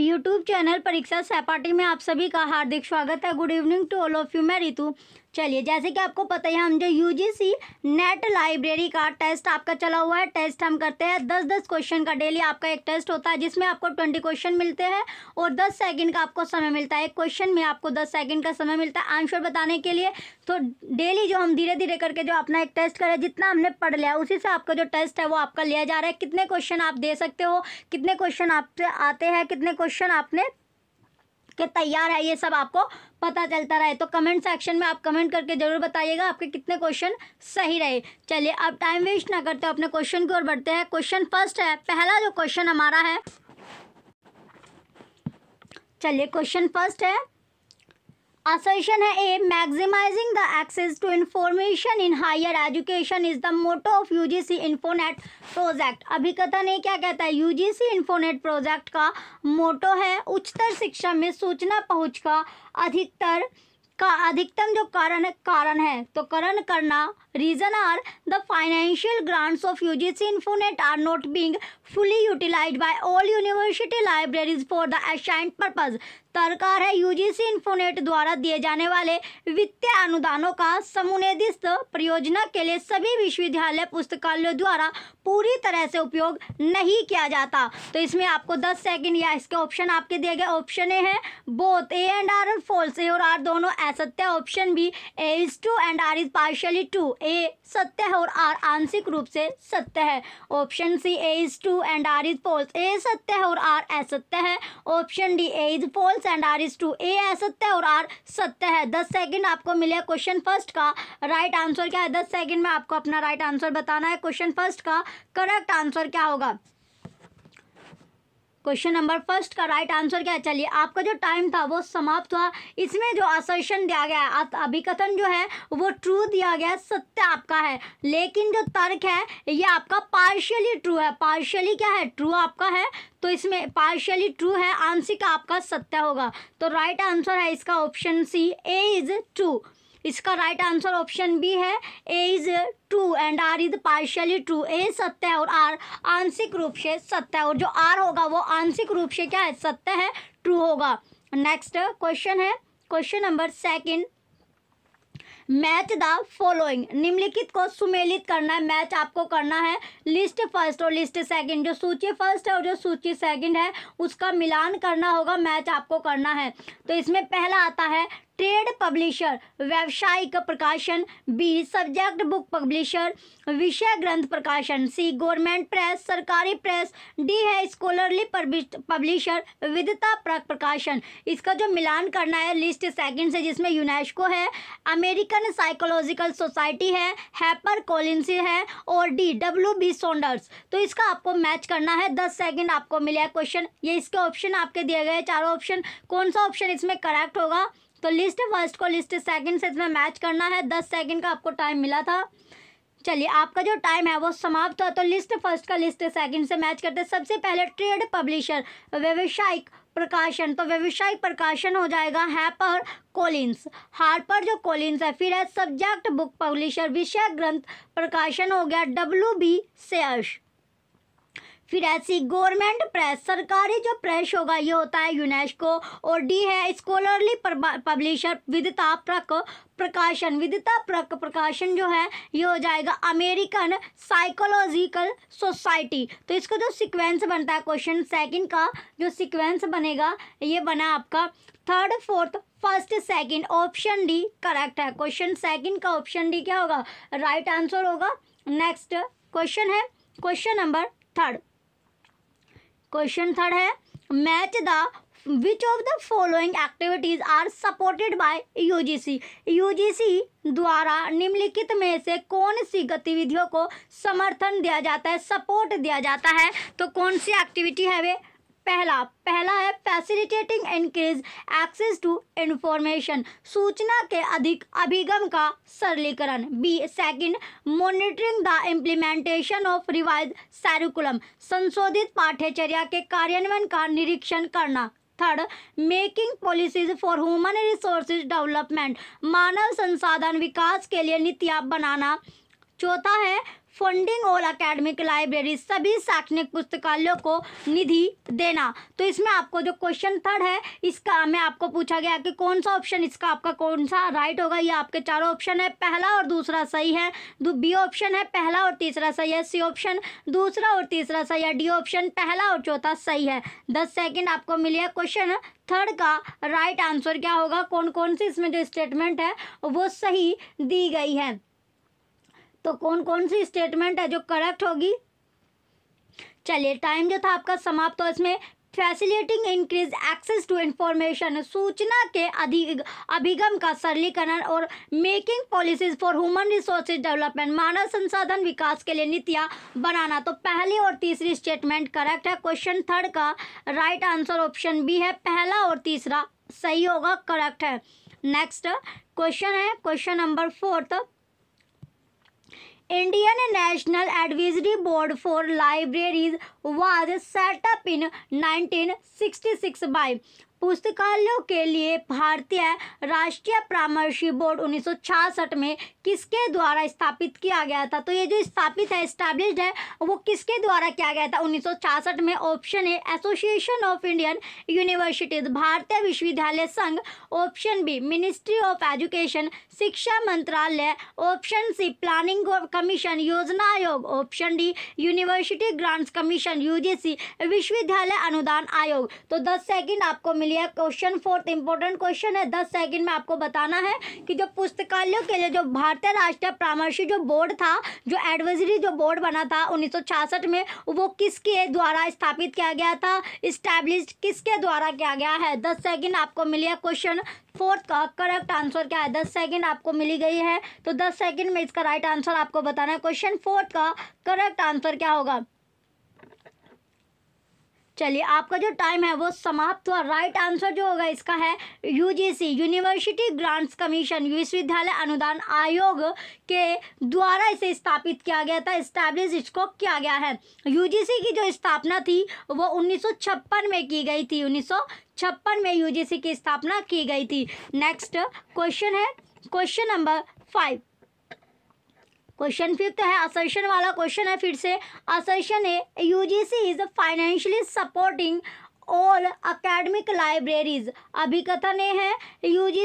YouTube channel परीक्षा सहपाटी में आप सभी का हार्दिक स्वागत है good evening to all of you मैं रितु चलिए जैसे कि आपको पता है हम जो यू नेट लाइब्रेरी का टेस्ट आपका चला हुआ है टेस्ट हम करते हैं दस दस क्वेश्चन का डेली आपका एक टेस्ट होता है जिसमें आपको ट्वेंटी क्वेश्चन मिलते हैं और दस सेकंड का आपको समय मिलता है एक क्वेश्चन में आपको दस सेकंड का समय मिलता है आंसर बताने के लिए तो डेली जो हम धीरे धीरे करके जो अपना एक टेस्ट करें जितना हमने पढ़ लिया उसी से आपका जो टेस्ट है वो आपका लिया जा रहा है कितने क्वेश्चन आप दे सकते हो कितने क्वेश्चन आपसे आते हैं कितने क्वेश्चन आपने के तैयार है ये सब आपको पता चलता रहे तो कमेंट सेक्शन में आप कमेंट करके ज़रूर बताइएगा आपके कितने क्वेश्चन सही रहे चलिए आप टाइम वेस्ट ना करते अपने क्वेश्चन की ओर बढ़ते हैं क्वेश्चन फर्स्ट है पहला जो क्वेश्चन हमारा है चलिए क्वेश्चन फर्स्ट है है assertion hai a maximizing the access to information in higher education is the motto of UGC Infonet project अभिकथन ये क्या कहता है यू जी सी इन्फोनेट प्रोजेक्ट का मोटो है उच्चतर शिक्षा में सूचना पहुँच का अधिकतर का अधिकतम जो कारण कारण है तो करण करना reason R the financial grants of U G C infonet are not being fully utilise by all university libraries for the assigned purpose सरकार है यूजीसी इन्फोनेट द्वारा दिए जाने वाले वित्तीय अनुदानों का समुनिदिस्त परियोजना के लिए सभी विश्वविद्यालय पुस्तकालयों द्वारा पूरी तरह से उपयोग नहीं किया जाता तो इसमें आपको 10 सेकंड या इसके ऑप्शन आपके दिए गए ऑप्शन ए हैं बोथ ए एंड आर और फॉल्स ए और आर दोनों असत्य option B A is true and R is partially true A सत्य है और आर आंशिक रूप से सत्य है option C A is true and R is false A सत्य है और आर असत्य है option D A is false and R is true A है सत्य और आर सत्य है दस सेकंड आपको मिले क्वेश्चन फर्स्ट का राइट आंसर क्या है दस सेकंड में आपको अपना राइट आंसर बताना है क्वेश्चन फर्स्ट का करेक्ट आंसर क्या होगा क्वेश्चन नंबर फर्स्ट का राइट आंसर क्या है चलिए आपका जो टाइम था वो समाप्त हुआ इसमें जो असर्शन दिया गया है अभिकथन जो है वो ट्रू दिया गया है सत्य आपका है लेकिन जो तर्क है ये आपका पार्शियली ट्रू है पार्शियली क्या है ट्रू आपका है तो इसमें पार्शियली ट्रू है आंशिक आपका सत्य होगा तो राइट आंसर है इसका option C A is true इसका राइट आंसर ऑप्शन बी है A is true and R is partially true A सत्य है और आर आंशिक रूप से सत्य है और जो आर होगा वो आंशिक रूप से क्या है सत्य है ट्रू होगा नेक्स्ट क्वेश्चन है question number second match the following निम्नलिखित को सुमेलित करना है मैच आपको करना है लिस्ट फर्स्ट और लिस्ट सेकंड जो सूची फर्स्ट है और जो सूची सेकंड है उसका मिलान करना होगा मैच आपको करना है तो इसमें पहला आता है ट्रेड पब्लिशर व्यावसायिक प्रकाशन बी सब्जेक्ट बुक पब्लिशर विषय ग्रंथ प्रकाशन सी गवर्नमेंट प्रेस सरकारी प्रेस डी है स्कॉलरली पब्लिशर विधता प्रकाशन इसका जो मिलान करना है लिस्ट सेकंड से जिसमें यूनेस्को है अमेरिकन साइकोलॉजिकल सोसाइटी है हैपर कॉलिन्स है और डी डब्ल्यू बी सोंडर्स तो इसका आपको मैच करना है दस सेकेंड आपको मिला क्वेश्चन ये इसके ऑप्शन आपके दिए गए चारों ऑप्शन कौन सा ऑप्शन इसमें करेक्ट होगा तो लिस्ट फर्स्ट को लिस्ट सेकंड से इसमें मैच करना है दस सेकंड का आपको टाइम मिला था चलिए आपका जो टाइम है वो समाप्त हुआ तो लिस्ट फर्स्ट का लिस्ट सेकंड से मैच करते सबसे पहले ट्रेड पब्लिशर व्यवसायिक प्रकाशन तो व्यवसायिक प्रकाशन हो जाएगा हैपर कोलिंस हार्पर जो कोलिंस है फिर है सब्जेक्ट बुक पब्लिशर विषय ग्रंथ प्रकाशन हो गया डब्ल्यू बी सेयर्स फिर ऐसी गवर्नमेंट प्रेस सरकारी जो प्रेस होगा ये होता है यूनेस्को और डी है स्कॉलरली पब्लिशर विदिता प्रक प्रकाशन विदिता प्रक प्रकाशन जो है ये हो जाएगा अमेरिकन साइकोलॉजिकल सोसाइटी तो इसका जो सीक्वेंस बनता है क्वेश्चन सेकंड का जो सीक्वेंस बनेगा ये बना आपका third fourth first second option D correct है क्वेश्चन सेकंड का ऑप्शन डी क्या होगा राइट right आंसर होगा नेक्स्ट क्वेश्चन है question number third question third है match the activities are supported following U G C U G C द्वारा निम्नलिखित में से कौन सी गतिविधियों को समर्थन दिया जाता है सपोर्ट दिया जाता है तो कौन सी एक्टिविटी है वे पहला पहला है facilitating increase access to information सूचना के अधिक अभिगम का सरलीकरण B second monitoring the implementation of revise curriculum संशोधित पाठ्यचर्या के कार्यान्वयन का निरीक्षण करना third making policies for human resources development मानव संसाधन विकास के लिए नीतियाँ बनाना चौथा है फंडिंग और अकेडमिक लाइब्रेरी सभी शैक्षणिक पुस्तकालयों को निधि देना तो इसमें आपको जो क्वेश्चन थर्ड है इसका मैं आपको पूछा गया कि कौन सा ऑप्शन इसका आपका कौन सा राइट होगा ये आपके चारों ऑप्शन है पहला और दूसरा सही है बी ऑप्शन है पहला और तीसरा सही है सी ऑप्शन दूसरा और तीसरा सही है डी ऑप्शन पहला और चौथा सही है दस सेकेंड आपको मिली है क्वेश्चन थर्ड का राइट आंसर क्या होगा कौन कौन सी इसमें जो स्टेटमेंट है वो सही दी गई है तो कौन कौन सी स्टेटमेंट है जो करेक्ट होगी चलिए टाइम जो था आपका समाप्त हो इसमें facilitating increase access to information सूचना के अधिग अभिगम का सरलीकरण और making policies for human resources development मानव संसाधन विकास के लिए नीतियाँ बनाना तो पहली और तीसरी स्टेटमेंट करेक्ट है क्वेश्चन थर्ड का राइट आंसर ऑप्शन बी है पहला और तीसरा सही होगा करेक्ट है नेक्स्ट क्वेश्चन है question number fourth Indian National Advisory Board for Libraries was set up in 1966 by पुस्तकालयों के लिए भारतीय राष्ट्रीय परामर्शी बोर्ड 1966 में किसके द्वारा स्थापित किया गया था तो ये जो स्थापित है स्टैब्लिश है वो किसके द्वारा किया गया था 1966 में option A association of Indian universities भारतीय विश्वविद्यालय संघ option B ministry of education शिक्षा मंत्रालय ऑप्शन सी प्लानिंग कमीशन योजना आयोग option D university grants commission U विश्वविद्यालय अनुदान आयोग तो दस सेकेंड आपको मिल मिली है क्वेश्चन फोर्थ इंपॉर्टेंट क्वेश्चन है दस सेकंड में आपको बताना है कि जो पुस्तकालयों के लिए जो भारतीय राष्ट्रीय परामर्शी जो बोर्ड था जो एडवाइजरी जो बोर्ड बना था उन्नीस में वो किसके द्वारा स्थापित किया गया था इस्टेब्लिश किसके द्वारा किया गया है दस सेकेंड आपको मिली है क्वेश्चन फोर्थ का करेक्ट आंसर क्या है दस सेकंड आपको मिली गई है तो दस सेकंड में इसका राइट आंसर आपको बताना है क्वेश्चन फोर्थ का करेक्ट आंसर क्या होगा चलिए आपका जो टाइम है वो समाप्त हुआ राइट आंसर जो होगा इसका है यूजीसी यूनिवर्सिटी ग्रांट्स कमीशन विश्वविद्यालय अनुदान आयोग के द्वारा इसे स्थापित किया गया था इस्टेब्लिश इसको किया गया है यूजीसी की जो स्थापना थी वो 1956 में की गई थी 1956 में यूजीसी की स्थापना की गई थी नेक्स्ट क्वेश्चन है question number five question fifth तो है असर्शन वाला क्वेश्चन है फिर से असर्शन है UGC is financially supporting all academic libraries अभिकथन है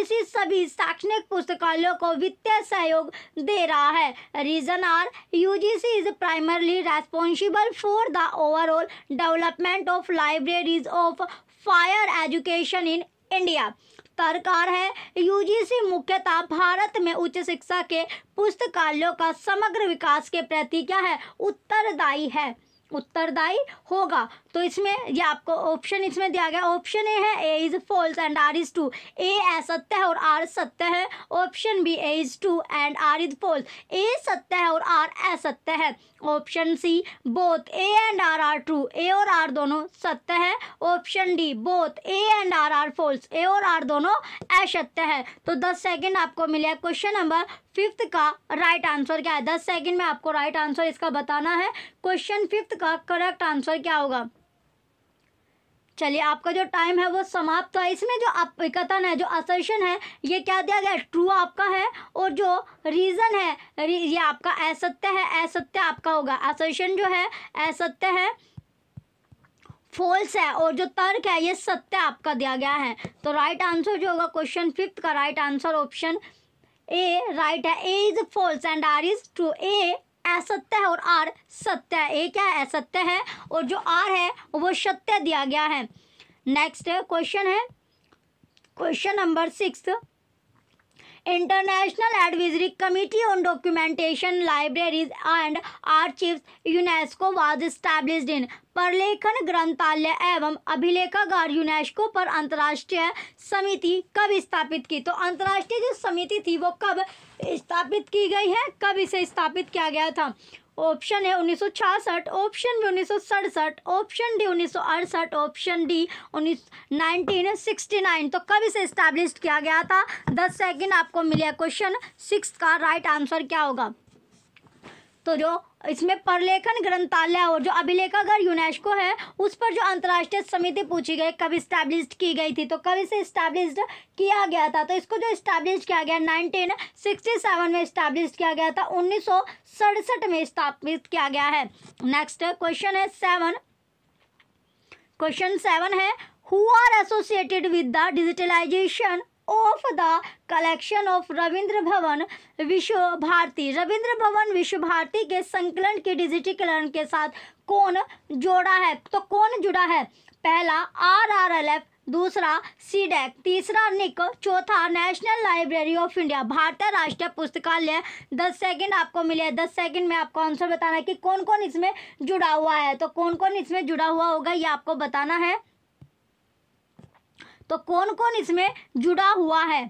सी सभी शैक्षणिक पुस्तकालयों को वित्तीय सहयोग दे रहा है reason R C is primarily responsible for the overall development of libraries of higher education in India सरकार है यूजीसी मुख्यतः भारत में उच्च शिक्षा के पुस्तकालयों का समग्र विकास के प्रति क्या है उत्तरदायी है उत्तरदायी होगा तो इसमें ये आपको ऑप्शन इसमें दिया गया ऑप्शन ए है A is false and R is true A असत्य है और आर सत्य है option B A is true and R is false A सत्य है और आर असत्य है option C both A and R are true A और आर दोनों सत्य है option D both A and R are false A और आर दोनों असत्य है तो दस सेकेंड आपको मिले क्वेश्चन नंबर फिफ्थ का राइट आंसर क्या है दस सेकंड में आपको राइट आंसर इसका बताना है क्वेश्चन फिफ्थ का करेक्ट आंसर क्या होगा चलिए आपका जो टाइम है वो समाप्त है इसमें जो आप कथन है जो असर्शन है ये क्या दिया गया ट्रू आपका है और जो रीज़न है ये आपका असत्य है असत्य आपका होगा असर्शन जो है असत्य है फॉल्स है और जो तर्क है ये सत्य आपका दिया गया है तो राइट आंसर जो होगा क्वेश्चन फिफ्थ का right answer option A right है A is false and R is true A असत्य है और आर सत्य है ए क्या है असत्य है और जो आर है वो सत्य दिया गया है नेक्स्ट क्वेश्चन है question number six international advisory committee on documentation libraries and archives UNESCO was established in परलेखन ग्रंथालय एवं अभिलेखागार यूनेस्को पर अंतर्राष्ट्रीय समिति कब स्थापित की तो अंतर्राष्ट्रीय जो समिति थी वो कब स्थापित की गई है कब इसे स्थापित किया गया था ऑप्शन है उन्नीस ऑप्शन बी उन्नीस ऑप्शन डी उन्नीस ऑप्शन डी उन्नीस नाइनटीन तो कब इसे इस्टेब्लिश किया गया था दस सेकेंड आपको मिले क्वेश्चन सिक्स का राइट आंसर क्या होगा तो जो इसमें परलेखन ग्रंथालय और जो अभिलेखागार यूनेस्को है उस पर जो अंतर्राष्ट्रीय समिति पूछी गई कब इस्टेब्लिश की गई थी तो कब इसे स्टैब्लिश किया गया था तो इसको जो इस्टेब्लिश किया गया नाइनटीन सिक्सटी सेवन में इस्टेब्लिश किया गया था उन्नीस सौ सड़सठ में स्थापित किया गया है नेक्स्ट क्वेश्चन है सेवन क्वेश्चन सेवन है who are associated with the digitalisation of the collection of Rabindra Bhavan Vishwa Bharti Ravindra Bhavan Vishwa Bharti के संकलन के डिजिटीकरण के साथ कौन जोड़ा है तो कौन जुड़ा है पहला आर आर एल एफ दूसरा सीडेक e तीसरा निक चौथा नेशनल लाइब्रेरी ऑफ इंडिया भारतीय राष्ट्रीय पुस्तकालय दस सेकंड आपको मिले दस सेकंड में आपको आंसर बताना है कि कौन कौन इसमें जुड़ा हुआ है तो कौन कौन इसमें जुड़ा हुआ होगा ये आपको बताना है तो कौन कौन इसमें जुड़ा हुआ है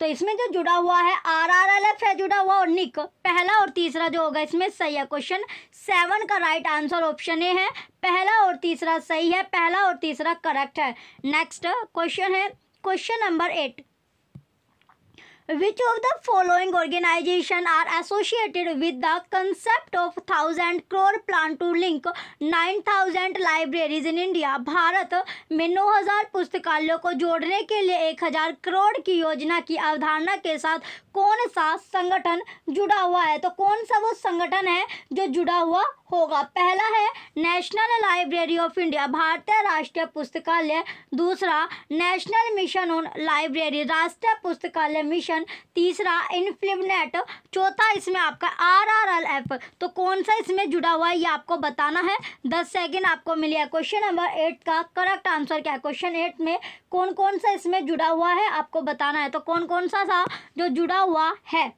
तो इसमें जो जुड़ा हुआ है आर आर एल एफ है जुड़ा हुआ और निक पहला और तीसरा जो होगा इसमें सही है क्वेश्चन सेवन का राइट आंसर ऑप्शन ए है पहला और तीसरा सही है पहला और तीसरा करेक्ट है नेक्स्ट क्वेश्चन है question number eight Which of the following organization are associated with the concept of thousand crore plan to link 9000 libraries in India? Bharat में नौ हजार पुस्तकालयों को जोड़ने के लिए एक हजार करोड़ की योजना की अवधारणा के साथ कौन सा संगठन जुड़ा हुआ है तो कौन सा वो संगठन है जो जुड़ा हुआ होगा पहला है नेशनल लाइब्रेरी ऑफ इंडिया भारतीय राष्ट्रीय पुस्तकालय दूसरा नेशनल मिशन ऑन लाइब्रेरी राष्ट्रीय पुस्तकालय मिशन क्वेश्चन तीसरा इनफ्लिमनेट चौथा इसमें आपका आर आर एल एफ तो कौन सा इसमें जुड़ा हुआ है ये आपको बताना है दस सेकेंड आपको मिली है क्वेश्चन नंबर एट का करेक्ट आंसर क्या है क्वेश्चन एट में कौन कौन सा इसमें जुड़ा हुआ है आपको बताना है तो कौन कौन सा था जो जुड़ा हुआ है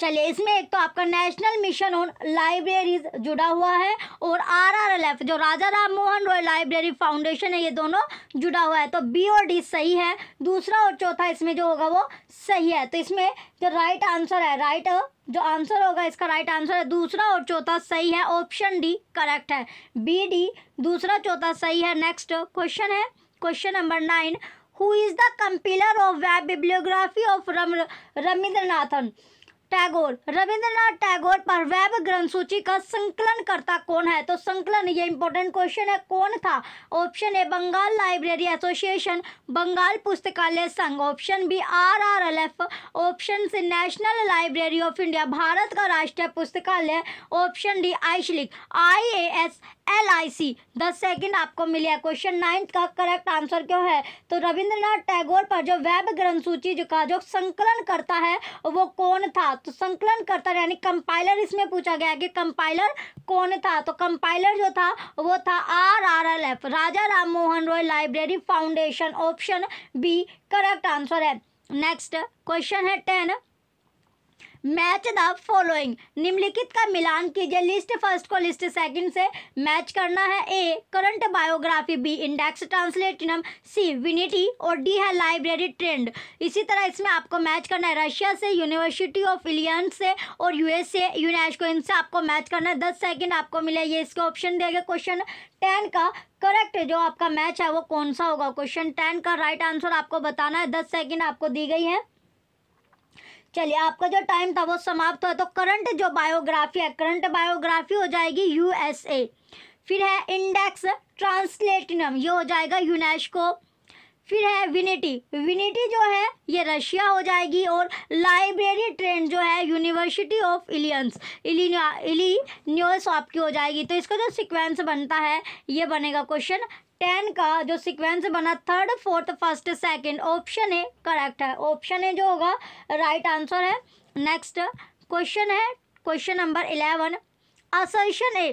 चलिए इसमें एक तो आपका नेशनल मिशन ऑन लाइब्रेरीज जुड़ा हुआ है और आर आर एल एफ जो राजा राम मोहन रॉय लाइब्रेरी फाउंडेशन है ये दोनों जुड़ा हुआ है तो बी और डी सही है दूसरा और चौथा इसमें जो होगा वो सही है तो इसमें जो राइट आंसर है राइट जो आंसर होगा इसका राइट आंसर है दूसरा और चौथा सही है ऑप्शन डी करेक्ट है बी डी दूसरा चौथा सही है नेक्स्ट क्वेश्चन है question number nine who is the compiler of web bibliography of रम रमिंद्रनाथन टैगोर रविंद्रनाथ टैगोर पर वैब ग्रंथ सूची का संकलन करता कौन है तो संकलन ये इंपॉर्टेंट क्वेश्चन है कौन था option A Bengal library association Bengal पुस्तकालय संघ option B R R L F option C national library of India Bharat का राष्ट्रीय पुस्तकालय ऑप्शन डी आइश I A S L I C दस सेकेंड आपको मिले क्वेश्चन नाइन्थ का करेक्ट आंसर क्यों है तो रविंद्रनाथ टैगोर पर जो वेब ग्रंथ सूची जो का जो संकलन करता है वो कौन था तो संकलन करता यानी कंपाइलर इसमें पूछा गया कि कंपाइलर कौन था तो कंपाइलर जो था वो था R R L F Raja Ram Mohan Roy library foundation option B correct answer है नेक्स्ट क्वेश्चन है टेन मैच द फॉलोइंग निम्नलिखित का मिलान कीजिए लिस्ट फर्स्ट को लिस्ट सेकंड से मैच करना है A current biography B index translationum C विनिटी और डी है लाइब्रेरी ट्रेंड इसी तरह इसमें आपको मैच करना है रशिया से यूनिवर्सिटी ऑफ इलियन से और यूएसए यूनेस्को इनसे आपको मैच करना है दस सेकेंड आपको मिले ये इसके ऑप्शन देगा क्वेश्चन टेन का करेक्ट जो आपका मैच है वो कौन सा होगा क्वेश्चन टेन का राइट right आंसर आपको बताना है दस सेकेंड आपको दी गई है चलिए आपका जो टाइम था वो समाप्त हुआ तो करंट जो बायोग्राफी है करंट बायोग्राफी हो जाएगी यूएसए फिर है इंडेक्स ट्रांसलेटिनम ये हो जाएगा यूनेस्को फिर है विनिटी विनिटी जो है ये रशिया हो जाएगी और लाइब्रेरी ट्रेंड जो है university of Illinois Illinois आपकी हो जाएगी तो इसका जो सीक्वेंस बनता है ये बनेगा क्वेश्चन टेन का जो सीक्वेंस बना third fourth first second option A correct है ऑप्शन ए जो होगा राइट आंसर है नेक्स्ट क्वेश्चन है question number eleven assertion A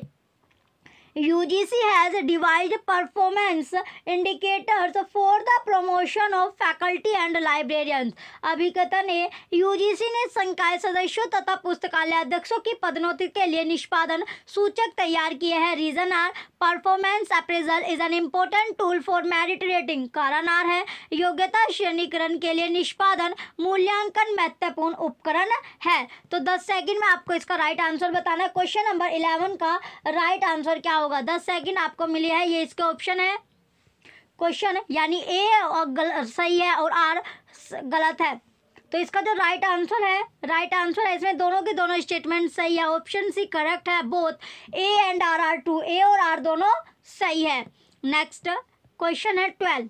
UGC has devised performance indicators for the promotion of faculty and librarians. अभिकता जी UGC ने संकाय सदस्यों तथा पुस्तकालय अध्यक्षों की पदोन्नति के लिए निष्पादन सूचक तैयार किए हैं reason R performance appraisal is an important tool for merit rating कारण आर है योग्यता श्रेणीकरण के लिए निष्पादन मूल्यांकन महत्वपूर्ण उपकरण है तो दस सेकंड में आपको इसका राइट आंसर बताना है क्वेश्चन नंबर इलेवन का राइट आंसर क्या होगा होगा दस सेकंड आपको मिले हैं ये इसके ऑप्शन है क्वेश्चन यानी ए और गल, सही है और आर गलत है तो इसका जो राइट आंसर है राइट आंसर है इसमें दोनों के दोनों स्टेटमेंट सही है ऑप्शन सी करेक्ट है both A and R are true A और आर दोनों सही है नेक्स्ट क्वेश्चन है ट्वेल्व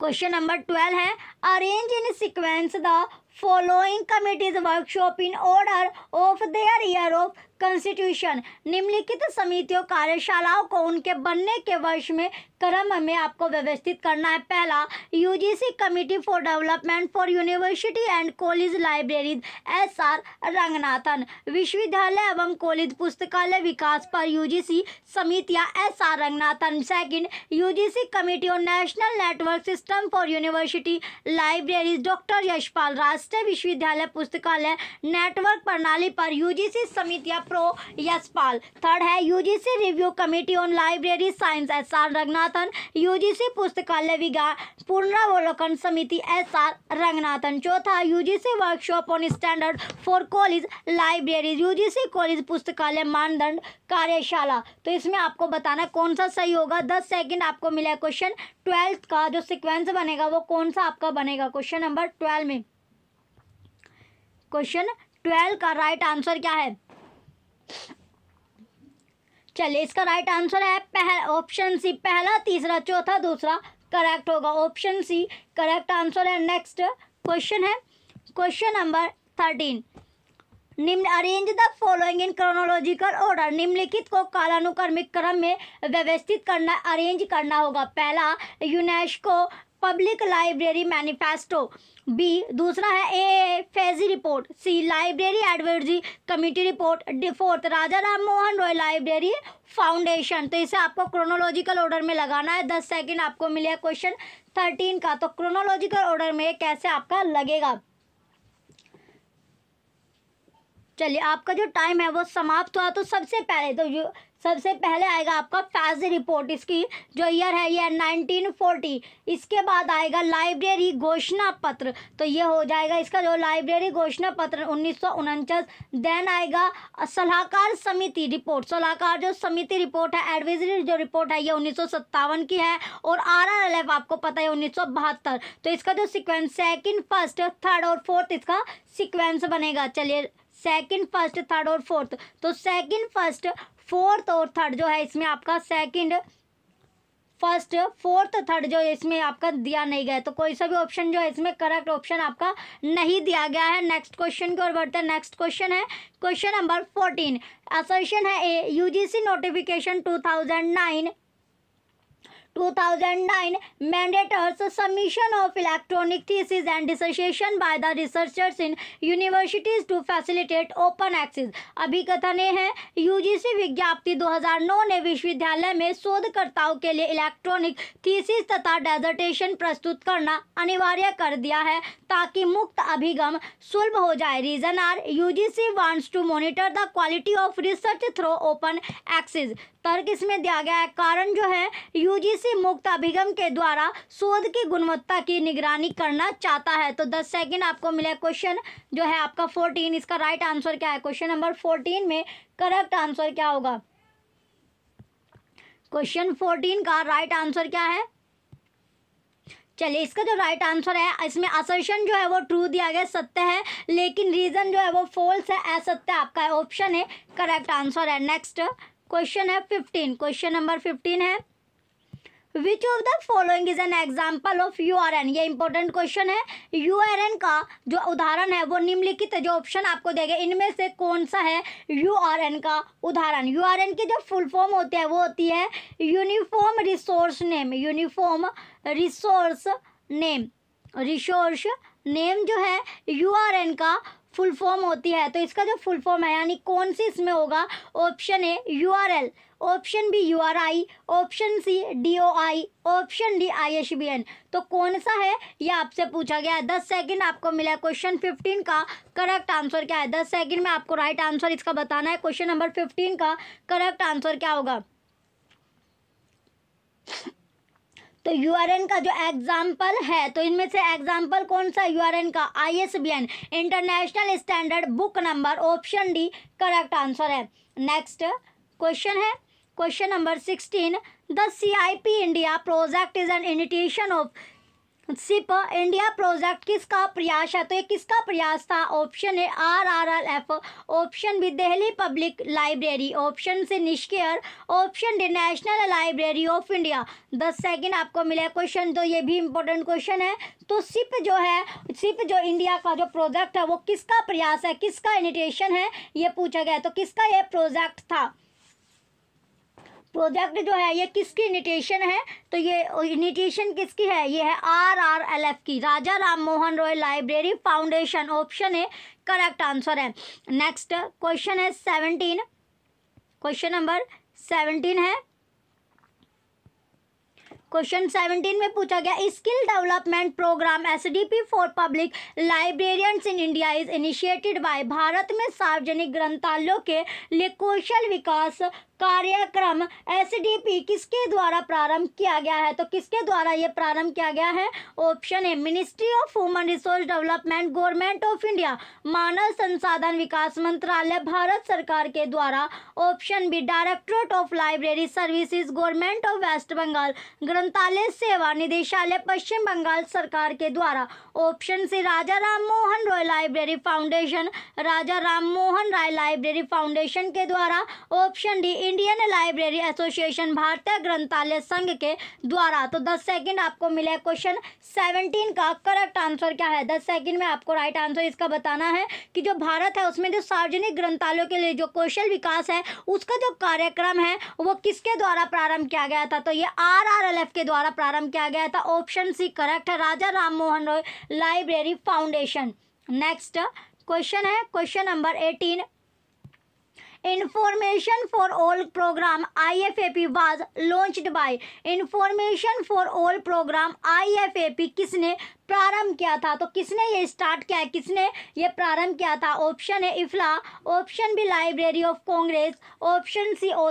क्वेश्चन नंबर ट्वेल्व है arrange in sequence the following committees workshop in order of their year of constitution निम्नलिखित समितियों कार्यशालाओं को उनके बनने के वर्ष में क्रम हमें आपको व्यवस्थित करना है पहला UGC committee for development for university and college libraries S R Ranganathan विश्वविद्यालय एवं कॉलेज पुस्तकालय विकास पर यूजीसी समितियां S R Ranganathan second UGC committee on national network system for university libraries doctor Yashpal राष्ट्रीय विश्वविद्यालय पुस्तकालय नेटवर्क प्रणाली पर यूजीसी जी प्रो यशपाल थर्ड है U review committee on library science S R Ranganath Ranganathan UGC पुस्तकालय विगा पुनरावलोकन समिति एस आर रंगनाथन चौथा UGC workshop on standard for college libraries UGC college पुस्तकालय मानदंड कार्यशाला तो इसमें आपको बताना कौन सा सही होगा दस सेकेंड आपको मिला क्वेश्चन ट्वेल्थ का जो सिक्वेंस बनेगा वो कौन सा आपका बनेगा क्वेश्चन नंबर ट्वेल्व में क्वेश्चन ट्वेल्व का राइट right आंसर क्या है चलिए इसका राइट आंसर है पहला ऑप्शन सी पहला तीसरा चौथा दूसरा करेक्ट होगा ऑप्शन सी करेक्ट आंसर है नेक्स्ट क्वेश्चन है क्वेश्चन नंबर थर्टीन निम्न arrange the following in chronological order निम्नलिखित को कालानुक्रमिक क्रम में व्यवस्थित करना अरेंज करना होगा पहला UNESCO public library manifesto B दूसरा है ए फेजी रिपोर्ट सी लाइब्रेरी एडवर्जी committee report D fourth Raja Ram Mohan Roy library foundation तो इसे आपको क्रोनोलॉजिकल ऑर्डर में लगाना है दस सेकंड आपको मिले क्वेश्चन थर्टीन का तो क्रोनोलॉजिकल ऑर्डर में कैसे आपका लगेगा चलिए आपका जो टाइम है वो समाप्त हुआ तो सबसे पहले तो जो सबसे पहले आएगा आपका फैज रिपोर्ट इसकी जो ईयर है ये 1940 इसके बाद आएगा लाइब्रेरी घोषणा पत्र तो ये हो जाएगा इसका जो लाइब्रेरी घोषणा पत्र उन्नीस देन आएगा सलाहकार समिति रिपोर्ट सलाहकार जो समिति रिपोर्ट है एडवाइजरी जो रिपोर्ट है ये उन्नीस की है और आर आर एल एफ आपको पता है उन्नीस तो इसका जो सिक्वेंस सेकेंड फर्स्ट थर्ड और फोर्थ इसका सिक्वेंस बनेगा चलिए सेकंड फर्स्ट थर्ड और फोर्थ तो सेकंड फर्स्ट फोर्थ और थर्ड जो है इसमें आपका सेकंड फर्स्ट फोर्थ थर्ड जो इसमें आपका दिया नहीं गया तो कोई सा भी ऑप्शन जो है इसमें करेक्ट ऑप्शन आपका नहीं दिया गया है नेक्स्ट क्वेश्चन की ओर बढ़ते हैं नेक्स्ट क्वेश्चन है क्वेश्चन नंबर फोर्टीन असोशन है a UGC notification two thousand nine 2009 mandates submission of electronic thesis and dissertation by the researchers in universities to facilitate open access अभी कथने हैं यूजीसी विज्ञप्ति 2009 ने विश्वविद्यालय में शोधकर्ताओं के लिए इलेक्ट्रॉनिक थीसिस तथा डेजर्टेशन प्रस्तुत करना अनिवार्य कर दिया है ताकि मुक्त अभिगम सुलभ हो जाए reason R UGC wants to monitor the quality of research through open access तर्क इसमें दिया गया है कारण जो है यूजीसी मुक्त अभिगम के द्वारा शोध की गुणवत्ता की निगरानी करना चाहता है तो दस सेकेंड आपको मिला क्वेश्चन जो है आपका फोर्टीन इसका राइट आंसर क्या है क्वेश्चन नंबर फोर्टीन में करेक्ट आंसर क्या होगा क्वेश्चन फोर्टीन का राइट आंसर क्या है चलिए इसका जो राइट आंसर है इसमें असर्शन जो है वो ट्रू दिया गया सत्य है लेकिन रीज़न जो है वो फॉल्स है असत्य आपका ऑप्शन है करेक्ट आंसर है नेक्स्ट क्वेश्चन है फिफ्टीन क्वेश्चन नंबर फिफ्टीन है which of the following is an example of U R N ये इंपॉर्टेंट क्वेश्चन है यू आर एन का जो उदाहरण है वो निम्नलिखित जो ऑप्शन आपको देगा इनमें से कौन सा है यू आर एन का उदाहरण यू आर एन की जो फुल फॉर्म होती है वो होती है uniform resource name uniform resource name resource name जो है यू आर एन का फुल फॉर्म होती है तो इसका जो फुल फॉर्म है यानी कौन सी इसमें होगा option A U R L option B U R I option C D O I option D I H B N तो कौन सा है ये आपसे पूछा गया है दस सेकंड आपको मिला है क्वेश्चन फिफ्टीन का करेक्ट आंसर क्या है दस सेकंड में आपको राइट right आंसर इसका बताना है क्वेश्चन नंबर फिफ्टीन का करेक्ट आंसर क्या होगा तो एन का जो एग्जाम्पल है तो इनमें से एग्जाम्पल कौन सा एन का N international standard book number option D correct answer है नेक्स्ट क्वेश्चन है question number sixteen the C I P India project is an initiation of CIP India project किसका प्रयास है तो ये किसका प्रयास था ऑप्शन है R R L F option B Delhi public library option C NISCAIR option D national library of India दस सेकंड आपको मिला क्वेश्चन तो ये भी इंपॉर्टेंट क्वेश्चन है तो सिप जो है सिप जो इंडिया का जो प्रोजेक्ट है वो किसका प्रयास है किसका इनिटेशन है ये पूछा गया तो किसका यह प्रोजेक्ट था प्रोजेक्ट जो है ये किसकी इनिटेशन है तो ये इनिटेशन किसकी है ये है आर आर एल एफ की Raja Ram Mohan Roy library foundation option है करेक्ट आंसर है नेक्स्ट क्वेश्चन है सेवनटीन क्वेश्चन नंबर सेवनटीन है क्वेश्चन सेवनटीन में पूछा गया skill development program S D P for public librarians in India is initiated by Bharat में सार्वजनिक ग्रंथालयों के लिए कौशल विकास कार्यक्रम एसडीपी किसके द्वारा प्रारंभ किया गया है तो किसके द्वारा ये प्रारंभ किया गया है option A ministry of human resource development government of India मानव संसाधन विकास मंत्रालय भारत सरकार के द्वारा option B directorate of library services government of West Bengal ग्रंथालय सेवा निदेशालय पश्चिम बंगाल सरकार के द्वारा option C Raja Ram Mohan Roy library foundation Raja Ram Mohan Roy library foundation के द्वारा option D Indian library association भारतीय ग्रंथालय संघ के द्वारा तो दस सेकंड आपको मिले क्वेश्चन सेवनटीन का करेक्ट आंसर क्या है दस सेकंड में आपको राइट आंसर इसका बताना है कि जो भारत है उसमें जो सार्वजनिक ग्रंथालयों के लिए जो कौशल विकास है उसका जो कार्यक्रम है वो किसके द्वारा प्रारंभ किया गया था तो ये आर आर एल एफ के द्वारा प्रारंभ किया गया था ऑप्शन सी करेक्ट है Raja Ram Mohan Roy library foundation next question है question number eighteen information for all program I F A P was launched by information for all program I F A P किसने प्रारंभ किया था तो किसने ये स्टार्ट किया है किसने ये प्रारंभ किया था ऑप्शन है IFLA option B library of Congress option C O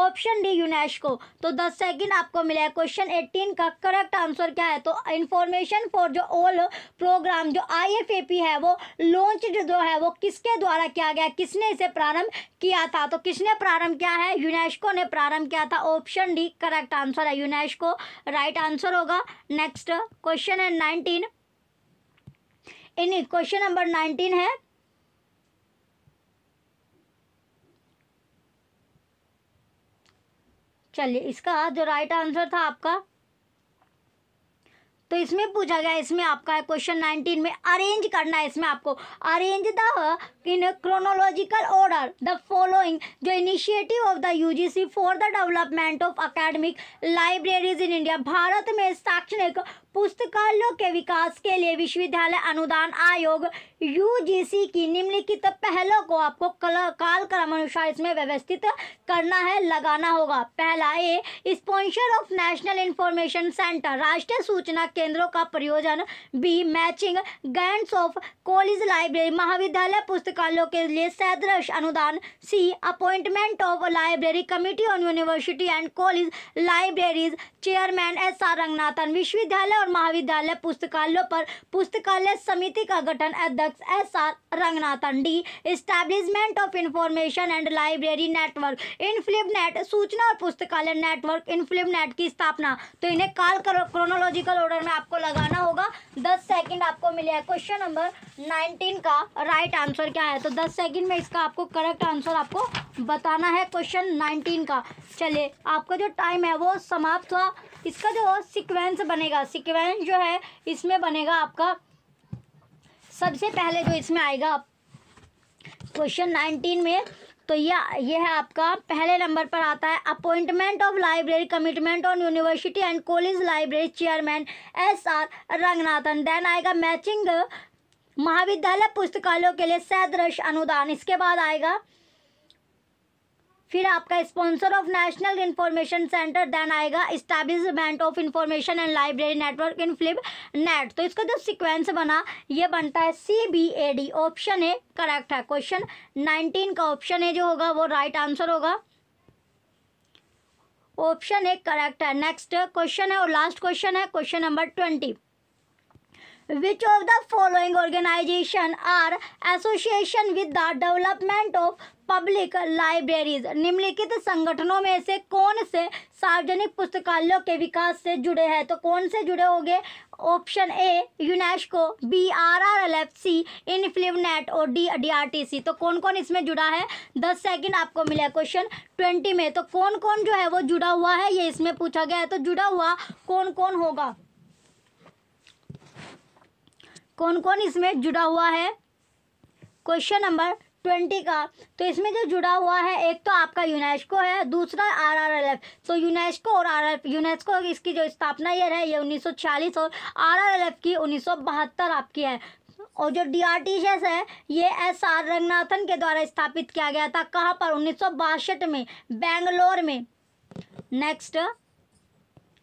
option D UNESCO तो दस सेकेंड आपको मिला क्वेश्चन एट्टीन का करेक्ट आंसर क्या है तो इन्फॉर्मेशन फॉर जो ऑल प्रोग्राम जो आई है वो लॉन्च जो है वो किसके द्वारा किया गया किसने इसे प्रारंभ किया था तो किसने प्रारंभ किया है यूनेस्को ने प्रारंभ किया था ऑप्शन डी करेक्ट आंसर है यूनेस्को राइट आंसर होगा next question and nineteen in question number nineteen है चलिए इसका जो राइट आंसर था आपका तो इसमें पूछा गया इसमें आपका क्वेश्चन नाइनटीन में अरेंज करना है इसमें आपको arrange the in chronological order the following जो initiative of the UGC for the development of academic libraries in India Bharat में शैक्षणिक पुस्तकालयों के विकास के लिए विश्वविद्यालय अनुदान आयोग यूजीसी की निम्नलिखित पहलों को आपको काल क्रम अनुसार इसमें व्यवस्थित करना है लगाना होगा पहला A sponsor of national information centre राष्ट्रीय सूचना केंद्रों का प्रयोजन B matching grants of college library महाविद्यालय पुस्तकालयों के लिए सदृश अनुदान C appointment of library committee on university and college libraries chairman S R Ranganathan विश्वविद्यालय और महाविद्यालय पुस्तकालयों पर पुस्तकालय समिति का गठन अध्यक्ष S R Ranganathan D establishment of information and library network INFLIBNET सूचना और पुस्तकालय नेटवर्क इनफ्लिप नेट की स्थापना तो इन्हें काल क्रोनोलॉजिकल ऑर्डर में आपको लगाना होगा दस सेकेंड आपको मिलेगा क्वेश्चन नंबर नाइनटीन का राइट right आंसर क्या है तो दस सेकेंड में इसका आपको करेक्ट आंसर आपको बताना है क्वेश्चन नाइनटीन का चलिए आपका जो टाइम है वो समाप्त हुआ इसका जो सिक्वेंस बनेगा सिक्वेंस सेवन जो है इसमें बनेगा आपका सबसे पहले जो इसमें आएगा क्वेश्चन नाइनटीन में तो यह यह है आपका पहले नंबर पर आता है appointment of library commitment on university and college library chairman S R Ranganathan then आएगा मैचिंग महाविद्यालय पुस्तकालयों के लिए सदृश अनुदान इसके बाद आएगा फिर आपका sponsor of national information centre then आएगा establishment of information and library network INFLIBNET तो इसका जो सीक्वेंस बना ये बनता है C B A D option A correct है क्वेश्चन नाइनटीन का ऑप्शन ए जो होगा वो राइट right आंसर होगा ऑप्शन ए करेक्ट है नेक्स्ट क्वेश्चन है और लास्ट क्वेश्चन है question number twenty which of the following organization are association with the development of public libraries निम्नलिखित संगठनों में से कौन से सार्वजनिक पुस्तकालयों के विकास से जुड़े हैं तो कौन से जुड़े होंगे option A UNESCO B R R L F C INFLIBNET और D D R T C तो कौन कौन इसमें जुड़ा है दस सेकंड आपको मिला क्वेश्चन ट्वेंटी में तो कौन कौन जो है वो जुड़ा हुआ है ये इसमें पूछा गया है तो जुड़ा हुआ कौन कौन होगा कौन कौन इसमें जुड़ा हुआ है क्वेश्चन नंबर ट्वेंटी का तो इसमें जो जुड़ा हुआ है एक तो आपका यूनेस्को है दूसरा आर आर एल एफ तो यूनेस्को और आर एफ यूनेस्को इसकी जो स्थापना ईयर है ये छियालीस और आर आर एल एफ की 1972 आपकी है और जो डी आर टी एस है ये एस आर रंगनाथन के द्वारा स्थापित किया गया था कहाँ पर उन्नीस में बेंगलोर में नेक्स्ट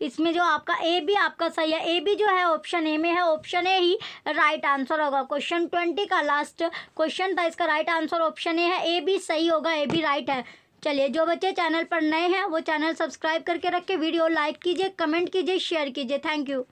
इसमें जो आपका ए भी आपका सही है ए भी जो है ऑप्शन ए में है ऑप्शन ए ही राइट आंसर होगा क्वेश्चन ट्वेंटी का लास्ट क्वेश्चन था इसका राइट आंसर ऑप्शन ए है ए भी सही होगा ए भी राइट है चलिए जो बच्चे चैनल पर नए हैं वो चैनल सब्सक्राइब करके रखें वीडियो लाइक कीजिए कमेंट कीजिए शेयर कीजिए थैंक यू